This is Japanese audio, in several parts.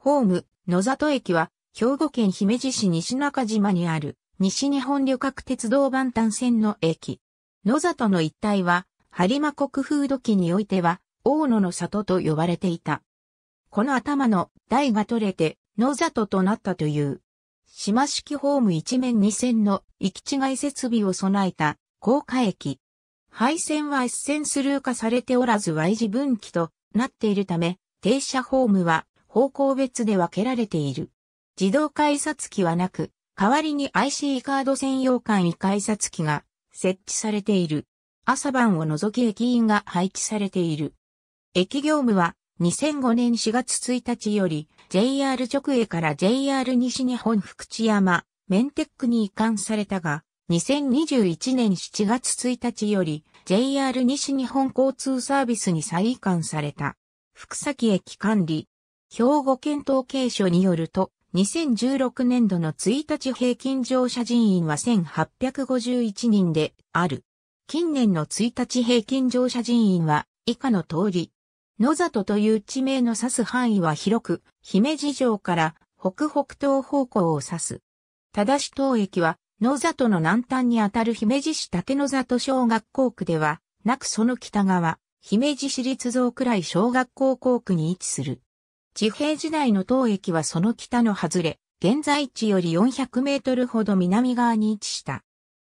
ホーム、野里駅は、兵庫県姫路市西中島にある、西日本旅客鉄道番端線の駅。野里の一帯は、播磨国風土器においては、大野の里と呼ばれていた。この頭の台が取れて、野里となったという。島式ホーム一面二線の行き違い設備を備えた高架駅。配線は一線スルー化されておらず Y 字分岐となっているため、停車ホームは方向別で分けられている。自動改札機はなく、代わりに IC カード専用簡易改札機が設置されている。朝晩を除き駅員が配置されている。駅業務は2005年4月1日より JR 直営から JR 西日本福知山、メンテックに移管されたが、2021年7月1日より JR 西日本交通サービスに再移管された。福崎駅管理、兵庫県統計所によると、2016年度の1日平均乗車人員は1851人である。近年の1日平均乗車人員は以下の通り。野里という地名の指す範囲は広く、姫路城から北北東方向を指す。だし東駅は野里の南端にあたる姫路市竹野里小学校区では、なくその北側、姫路市立蔵くらい小学校校区に位置する。地平時代の当駅はその北の外れ、現在地より400メートルほど南側に位置した。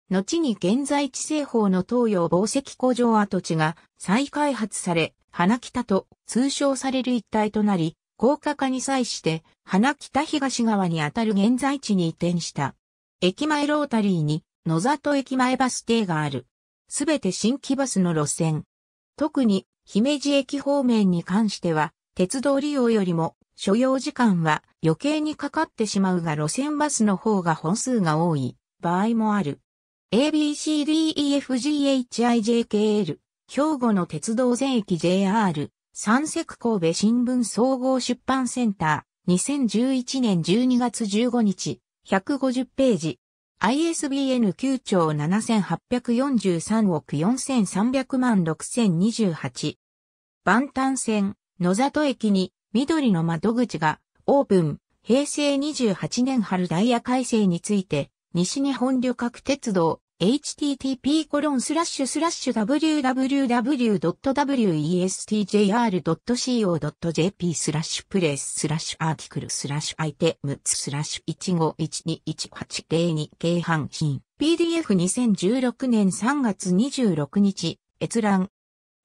後に現在地西方の東洋防石工場跡地が再開発され、花北と通称される一帯となり、高架化に際して花北東側にあたる現在地に移転した。駅前ロータリーに野里駅前バス停がある。すべて新規バスの路線。特に姫路駅方面に関しては鉄道利用よりも所要時間は余計にかかってしまうが路線バスの方が本数が多い場合もある。ABCDEFGHIJKL 兵庫の鉄道全駅 JR 三石神戸新聞総合出版センター2011年12月15日150ページ ISBN 9兆7843億4300万6028万端線野里駅に緑の窓口がオープン。平成28年春ダイヤ改正について、西日本旅客鉄道 http コロンスラッシュスラッシュ www.westjr.co.jp スラッシュプレススラッシュアーティクルスラッシュアイテムスラッシュ15121802京半神 PDF2016 年3月26日閲覧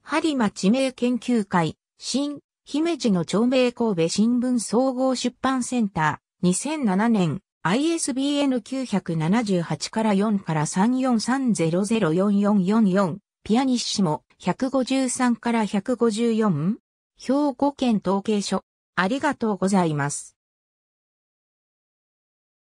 針町名研究会新姫路の長名神戸新聞総合出版センター、2007年、ISBN 978から4から3 4 3 0 0 4 4 4 4ピアニッシモ、153から154、兵庫県統計書ありがとうございます。